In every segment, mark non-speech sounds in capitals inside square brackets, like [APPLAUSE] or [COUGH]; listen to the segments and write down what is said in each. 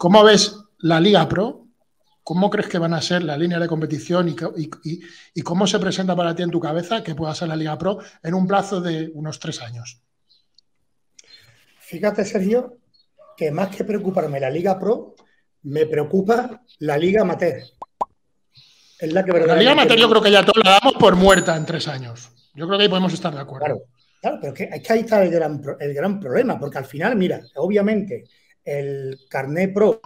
¿Cómo ves la Liga Pro? ¿Cómo crees que van a ser la línea de competición y, cómo se presenta para ti en tu cabeza que pueda ser la Liga Pro en un plazo de unos tres años? Fíjate, Sergio, que más que preocuparme la Liga Pro, me preocupa la Liga Amateur. la, Liga Amateur yo creo que ya todos la damos por muerta en tres años. Yo creo que ahí podemos estar de acuerdo. Claro, claro pero es que ahí está el gran problema, porque al final, mira, obviamente el carnet pro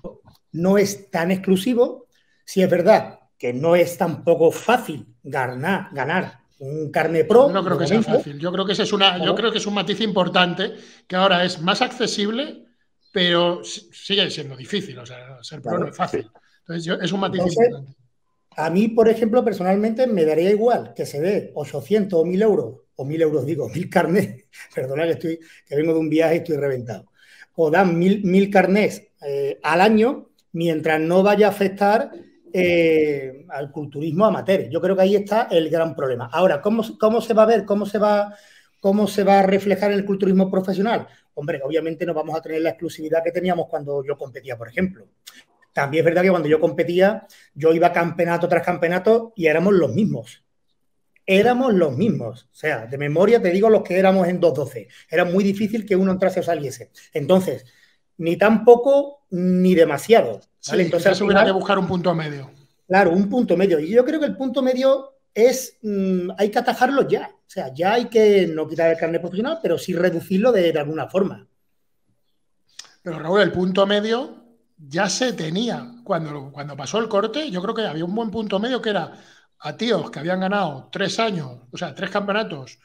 no es tan exclusivo, si es verdad que no es tampoco fácil ganar, ganar un carnet pro. No creo que sea fácil. Yo creo que es una, yo creo que es un matiz importante que ahora es más accesible, pero sigue siendo difícil. O sea, ser pro no es fácil. Entonces, es un matiz importante. A mí, por ejemplo, personalmente me daría igual que se dé 800 o 1000 euros, o 1000 euros digo, 1000 carnes. [LAUGHS] Perdona que estoy, que vengo de un viaje y estoy reventado o dan mil, mil carnés eh, al año mientras no vaya a afectar eh, al culturismo amateur. Yo creo que ahí está el gran problema. Ahora, ¿cómo, cómo se va a ver? ¿Cómo se va, ¿Cómo se va a reflejar en el culturismo profesional? Hombre, obviamente no vamos a tener la exclusividad que teníamos cuando yo competía, por ejemplo. También es verdad que cuando yo competía, yo iba campeonato tras campeonato y éramos los mismos éramos los mismos. O sea, de memoria te digo los que éramos en 2.12. Era muy difícil que uno entrase o saliese. Entonces, ni tampoco ni demasiado. ¿vale? Entonces, hubiera que buscar un punto medio. Claro, un punto medio. Y yo creo que el punto medio es, mm, hay que atajarlo ya. O sea, ya hay que no quitar el carnet profesional, pero sí reducirlo de, alguna forma. Pero Raúl, el punto medio ya se tenía. Cuando, cuando pasó el corte, yo creo que había un buen punto medio que era a tíos que habían ganado tres años, o sea, tres campeonatos,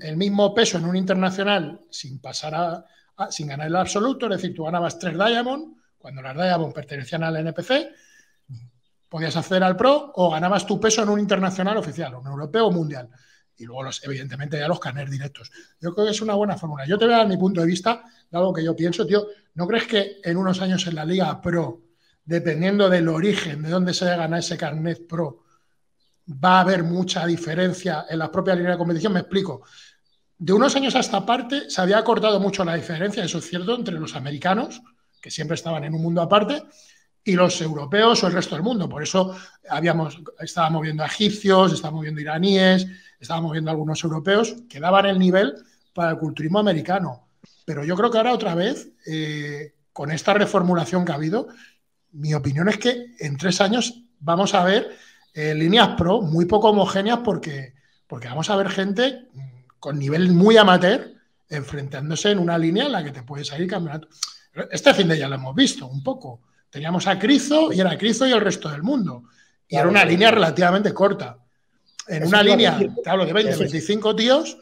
el mismo peso en un internacional sin pasar a, sin ganar el absoluto, es decir, tú ganabas tres Diamond, cuando las Diamond pertenecían al NPC, podías acceder al Pro o ganabas tu peso en un internacional oficial, un europeo o mundial. Y luego, los, evidentemente, ya los carnet directos. Yo creo que es una buena fórmula. Yo te voy a dar mi punto de vista algo que yo pienso, tío. ¿No crees que en unos años en la Liga Pro, dependiendo del origen, de dónde se ganado ese carnet Pro, va a haber mucha diferencia en las propias líneas de competición. Me explico. De unos años a esta parte se había cortado mucho la diferencia, eso es cierto, entre los americanos, que siempre estaban en un mundo aparte, y los europeos o el resto del mundo. Por eso habíamos, estábamos viendo egipcios, estábamos viendo iraníes, estábamos viendo algunos europeos que daban el nivel para el culturismo americano. Pero yo creo que ahora otra vez, eh, con esta reformulación que ha habido, mi opinión es que en tres años vamos a ver eh, líneas pro muy poco homogéneas porque, porque vamos a ver gente con nivel muy amateur enfrentándose en una línea en la que te puede salir campeonato. Este fin de ya lo hemos visto un poco. Teníamos a Crizo y era Crizo y el resto del mundo. Y era una línea relativamente corta. En una línea, te hablo de 20, 25 tíos,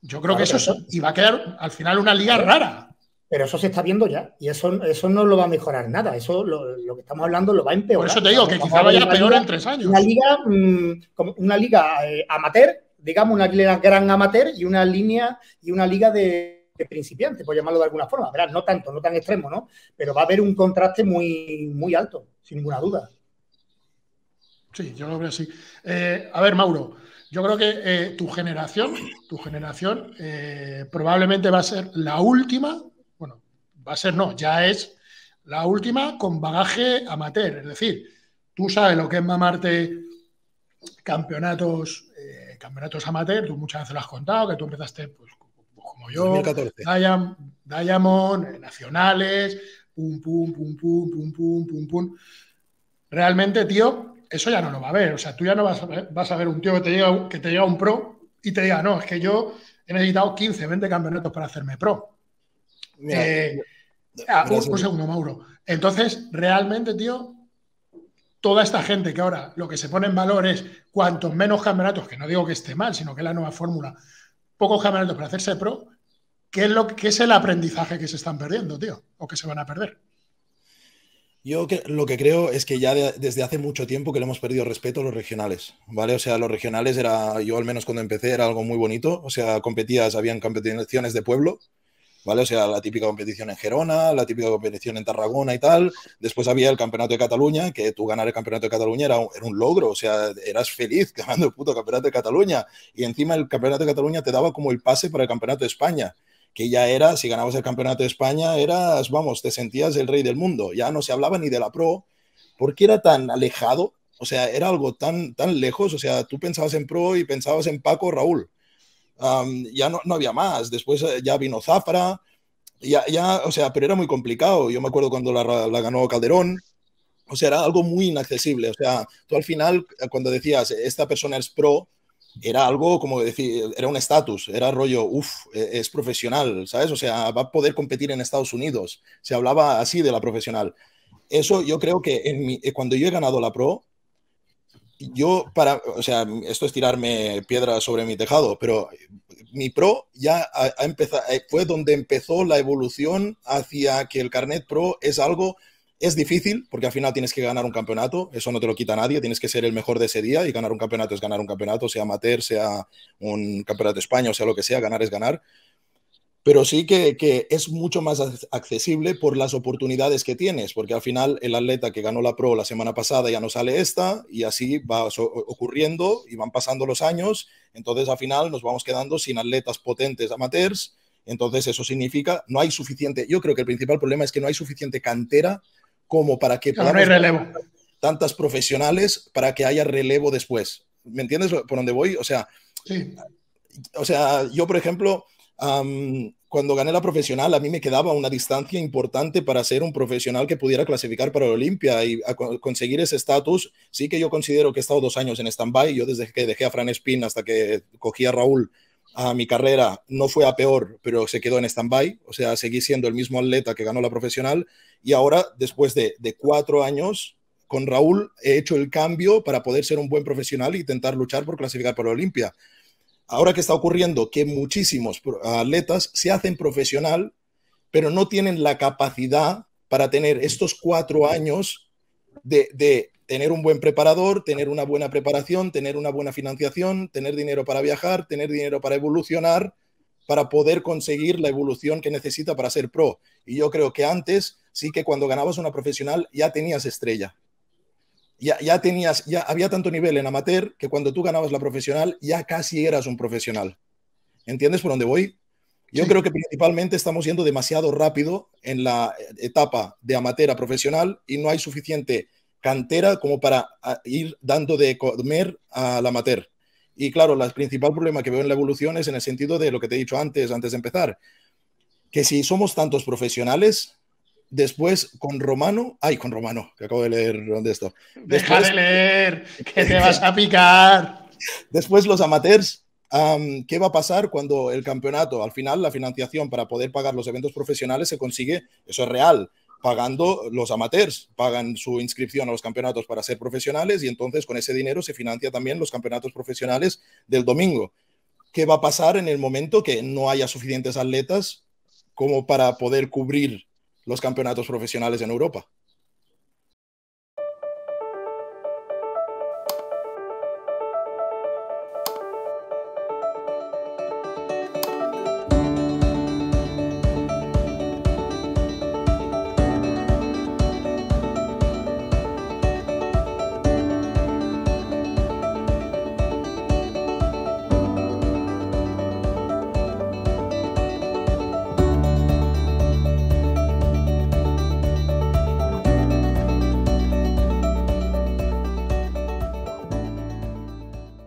yo creo que eso iba a quedar al final una liga rara pero eso se está viendo ya y eso, eso no lo va a mejorar nada. Eso lo, que estamos hablando lo va a empeorar. Por eso te digo que quizá vaya peor en tres años. Una liga, mm, una liga eh, amateur, digamos, una liga gran amateur y una línea y una liga de, principiantes, por llamarlo de alguna forma. Verás, No tanto, no tan extremo, ¿no? Pero va a haber un contraste muy, muy alto, sin ninguna duda. Sí, yo lo veo así. Eh, a ver, Mauro. Yo creo que eh, tu generación, tu generación probablemente va a ser la última va a ser no, ya es la última con bagaje amateur. Es decir, tú sabes lo que es mamarte campeonatos, eh, campeonatos amateur, tú muchas veces lo has contado, que tú empezaste pues, pues como yo, Diamond, eh, nacionales, pum, pum, pum, pum, pum, pum, pum, Realmente, tío, eso ya no lo va a ver. O sea, tú ya no vas a ver, vas a ver un tío que te, llega, que te llega un pro y te diga, no, es que yo he necesitado 15, 20 campeonatos para hacerme pro. Eh, Ah, un, segundo, Mauro. Entonces, realmente, tío, toda esta gente que ahora lo que se pone en valor es cuantos menos campeonatos, que no digo que esté mal, sino que es la nueva fórmula, pocos campeonatos para hacerse pro, ¿qué es, lo, es el aprendizaje que se están perdiendo, tío? O que se van a perder. Yo lo que creo es que ya desde hace mucho tiempo que le hemos perdido respeto a los regionales, ¿vale? O sea, los regionales era, yo al menos cuando empecé, era algo muy bonito, o sea, competías, habían competiciones de pueblo, ¿vale? O sea, la típica competición en Gerona, la típica competición en Tarragona y tal. Después había el Campeonato de Cataluña, que tú ganar el Campeonato de Cataluña era un, logro, o sea, eras feliz [LAUGHS] ganando el puto Campeonato de Cataluña. Y encima el Campeonato de Cataluña te daba como el pase para el Campeonato de España que ya era, si ganabas el campeonato de España, eras, vamos, te sentías el rey del mundo. Ya no se hablaba ni de la pro, porque era tan alejado, o sea, era algo tan, tan lejos, o sea, tú pensabas en pro y pensabas en Paco Raúl, ya no, había más. Después eh, ya vino Zafra, ya, ya, o sea, pero era muy complicado. Yo me acuerdo cuando la, ganó Calderón. O sea, era algo muy inaccesible. O sea, tú al final, eh, cuando decías, eh, esta persona es pro, era algo como decir, era un estatus, era rollo, uff, e, es profesional, ¿sabes? O sea, va a poder competir en Estados Unidos. Se hablaba así de la profesional. Eso yo creo que cuando yo he ganado la pro, yo para, o sea, esto es tirarme piedra sobre mi tejado, pero mi pro ya eh, fue donde empezó la evolución hacia que el carnet pro es algo, es difícil, porque al final tienes que ganar un campeonato, eso no te lo quita nadie, tienes que ser el mejor de ese día y ganar un campeonato es ganar un campeonato, sea amateur, sea un campeonato de España, o sea lo que sea, ganar es ganar, pero sí que, es mucho más accesible por las oportunidades que tienes, porque al final el atleta que ganó la Pro la semana pasada ya no sale esta y así va ocurriendo y van pasando los años, entonces al final nos vamos quedando sin atletas potentes amateurs, entonces eso significa no hay suficiente, yo creo que el principal problema es que no hay suficiente cantera como para que... Tantas profesionales para que haya relevo después. ¿Me entiendes por dónde voy? O sea, o sea, yo por ejemplo cuando gané la profesional, a mí me quedaba una distancia importante para ser un profesional que pudiera clasificar para la Olimpia y conseguir ese estatus. Sí que yo considero que he estado dos años en stand-by. Yo desde que dejé a Fran Spin hasta que cogí a Raúl a mi carrera, no fue a peor, pero se quedó en stand-by. O sea, seguí siendo el mismo atleta que ganó la profesional. Y ahora, después de, de cuatro años, con Raúl he hecho el cambio para poder ser un buen profesional y intentar luchar por clasificar para la Olimpia ahora que está ocurriendo que muchísimos atletas se hacen profesional, pero no tienen la capacidad para tener estos cuatro años de, tener un buen preparador, tener una buena preparación, tener una buena financiación, tener dinero para viajar, tener dinero para evolucionar, para poder conseguir la evolución que necesita para ser pro. Y yo creo que antes sí que cuando ganabas una profesional ya tenías estrella ya, tenías, ya había tanto nivel en amateur que cuando tú ganabas la profesional ya casi eras un profesional. ¿Entiendes por dónde voy? Yo creo que principalmente estamos yendo demasiado rápido en la etapa de amateur a profesional y no hay suficiente cantera como para ah, ir dando de comer al amateur. Y claro, el principal problema que veo en la evolución es en el sentido de lo que te he dicho antes, antes de empezar, que si somos tantos profesionales, después con Romano, ay, con Romano, que acabo de leer dónde está. Deja de leer, que te [LAUGHS] vas a picar. Después los amateurs, ¿qué va a pasar cuando el campeonato, al final la financiación para poder pagar los eventos profesionales se consigue, eso es real, pagando los amateurs, pagan su inscripción a los campeonatos para ser profesionales y entonces con ese dinero se financia también los campeonatos profesionales del domingo. ¿Qué va a pasar en el momento que no haya suficientes atletas como para poder cubrir los campeonatos profesionales en Europa.